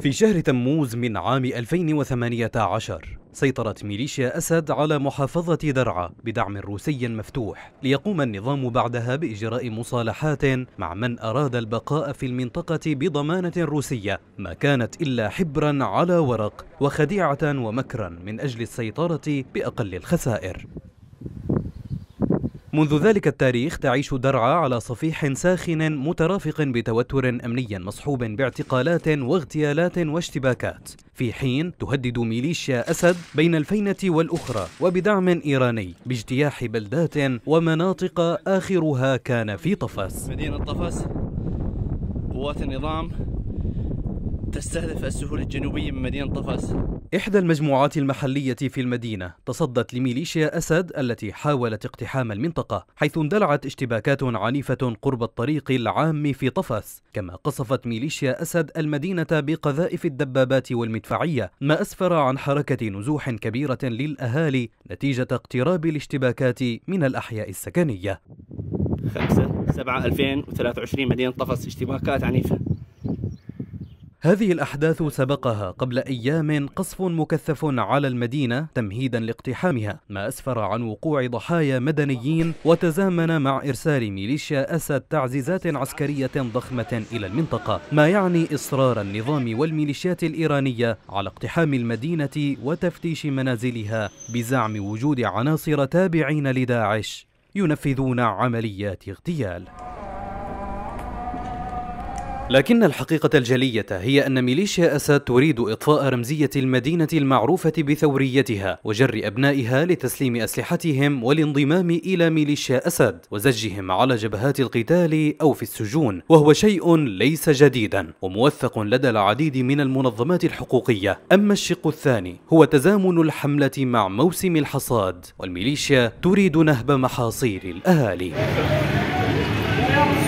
في شهر تموز من عام 2018 سيطرت ميليشيا أسد على محافظة درعا بدعم روسي مفتوح ليقوم النظام بعدها بإجراء مصالحات مع من أراد البقاء في المنطقة بضمانة روسية ما كانت إلا حبرا على ورق وخديعة ومكرا من أجل السيطرة بأقل الخسائر منذ ذلك التاريخ تعيش درعا على صفيح ساخن مترافق بتوتر أمني مصحوب باعتقالات واغتيالات واشتباكات في حين تهدد ميليشيا أسد بين الفينة والأخرى وبدعم إيراني باجتياح بلدات ومناطق آخرها كان في طفاس مدينة طفاس قوات النظام تستهدف السهول الجنوبية من مدينة طفاس إحدى المجموعات المحلية في المدينة تصدت لميليشيا أسد التي حاولت اقتحام المنطقة حيث اندلعت اشتباكات عنيفة قرب الطريق العام في طفاس كما قصفت ميليشيا أسد المدينة بقذائف الدبابات والمدفعية ما أسفر عن حركة نزوح كبيرة للأهالي نتيجة اقتراب الاشتباكات من الأحياء السكنية 5 7 2023 مدينة طفاس اشتباكات عنيفة هذه الأحداث سبقها قبل أيام قصف مكثف على المدينة تمهيدا لاقتحامها ما أسفر عن وقوع ضحايا مدنيين وتزامن مع إرسال ميليشيا أسد تعزيزات عسكرية ضخمة إلى المنطقة ما يعني إصرار النظام والميليشيات الإيرانية على اقتحام المدينة وتفتيش منازلها بزعم وجود عناصر تابعين لداعش ينفذون عمليات اغتيال لكن الحقيقة الجلية هي أن ميليشيا أسد تريد إطفاء رمزية المدينة المعروفة بثوريتها وجر أبنائها لتسليم أسلحتهم والانضمام إلى ميليشيا أسد وزجهم على جبهات القتال أو في السجون وهو شيء ليس جديدا وموثق لدى العديد من المنظمات الحقوقية أما الشق الثاني هو تزامن الحملة مع موسم الحصاد والميليشيا تريد نهب محاصيل الأهالي